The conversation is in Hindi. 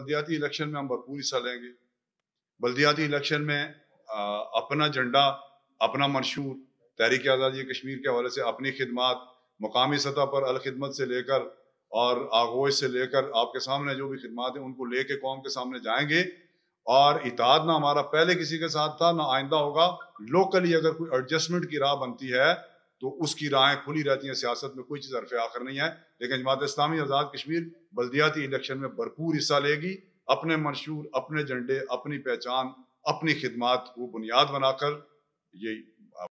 बल्दियाती इलेक्शन में हम भरपूर हिस्सा लेंगे बल्दियाती इलेक्शन में आ, अपना झंडा अपना मंशूर तहरीक आज़ादी कश्मीर के हवाले से अपनी खिदमत मकामी सतह पर अलखदमत से लेकर और आगोश से लेकर आपके सामने जो भी खिदमत हैं उनको लेके कौम के सामने जाएंगे और इताद ना हमारा पहले किसी के साथ था ना आइंदा होगा लोकली अगर कोई एडजस्टमेंट की राह बनती है तो उसकी राहें खुली रहती हैं सियासत में कोई चीज़ अरफे आखिर नहीं है लेकिन जमात इस्लामी आज़ाद कश्मीर बल्दियाती इलेक्शन में भरपूर हिस्सा लेगी अपने मंशूर अपने झंडे अपनी पहचान अपनी खिदमत को बुनियाद बनाकर ये